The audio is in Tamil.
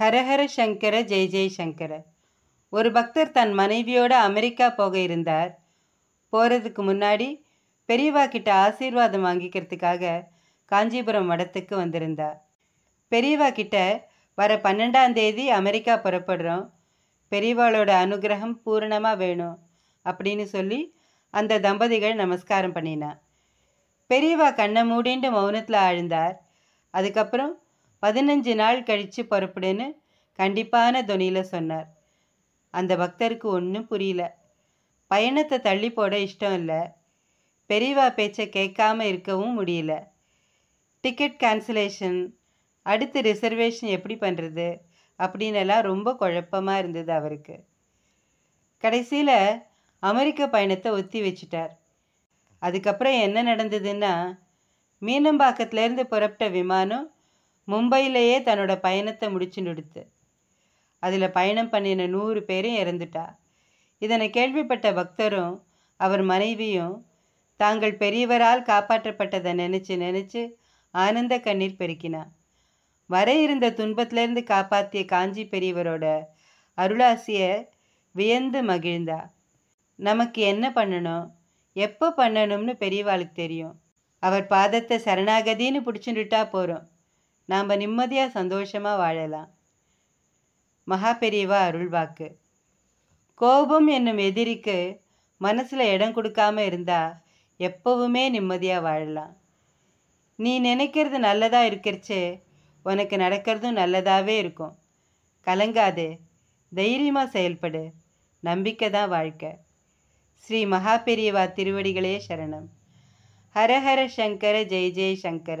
ஹரஹர சங்கர ஜெய் ஜெய் ஒரு பக்தர் தன் மனைவியோட அமெரிக்கா போக இருந்தார் போகிறதுக்கு முன்னாடி பெரியவா கிட்ட ஆசீர்வாதம் வாங்கிக்கிறதுக்காக காஞ்சிபுரம் மடத்துக்கு வந்திருந்தார் பெரியவா கிட்ட வர பன்னெண்டாம் தேதி அமெரிக்கா புறப்படுறோம் பெரியவாளோட அனுகிரகம் பூரணமாக வேணும் அப்படின்னு சொல்லி அந்த தம்பதிகள் நமஸ்காரம் பண்ணினான் பெரியவா கண்ணை மூடிண்டு மௌனத்தில் ஆழ்ந்தார் அதுக்கப்புறம் பதினஞ்சு நாள் கழித்து புறப்படுன்னு கண்டிப்பான துணியில் சொன்னார் அந்த பக்தருக்கு ஒன்றும் புரியல பயணத்தை தள்ளி போட இஷ்டம் இல்லை பெரியவா பேச்சை கேட்காம இருக்கவும் முடியல டிக்கெட் கேன்சலேஷன் அடுத்து ரிசர்வேஷன் எப்படி பண்ணுறது அப்படின்னுலாம் ரொம்ப குழப்பமாக இருந்தது அவருக்கு கடைசியில் அமெரிக்க பயணத்தை ஒத்தி வச்சிட்டார் அதுக்கப்புறம் என்ன நடந்ததுன்னா மீனம்பாக்கத்துலேருந்து புறப்பட்ட விமானம் மும்பையிலேயே தன்னோட பயணத்தை முடிச்சு நிறுத்து அதில் பயணம் பண்ணின நூறு பேரும் இறந்துட்டா இதனை கேள்விப்பட்ட பக்தரும் அவர் மனைவியும் தாங்கள் பெரியவரால் காப்பாற்றப்பட்டதை நினச்சி நினச்சி ஆனந்த கண்ணீர் பெருக்கினா வர இருந்த துன்பத்திலேருந்து காப்பாற்றிய காஞ்சி பெரியவரோட அருளாசிய வியந்து மகிழ்ந்தா நமக்கு என்ன பண்ணணும் எப்போ பண்ணணும்னு பெரியவாளுக்கு தெரியும் அவர் பாதத்தை சரணாகதின்னு பிடிச்சுட்டுட்டா போகிறோம் நாம் நிம்மதியாக சந்தோஷமாக வாழலாம் மகா பெரியவா அருள்வாக்கு கோபம் என்னும் எதிரிக்கு மனசில் இடம் கொடுக்காம இருந்தா எப்பவுமே நிம்மதியாக வாழலாம் நீ நினைக்கிறது நல்லதாக இருக்கிறச்சு உனக்கு நடக்கிறதும் நல்லதாகவே இருக்கும் கலங்காது தைரியமாக செயல்படு நம்பிக்கை தான் வாழ்க்கை ஸ்ரீ மகா பெரியவா திருவடிகளே சரணம் ஹரஹர சங்கர ஜெய் ஜெய் சங்கர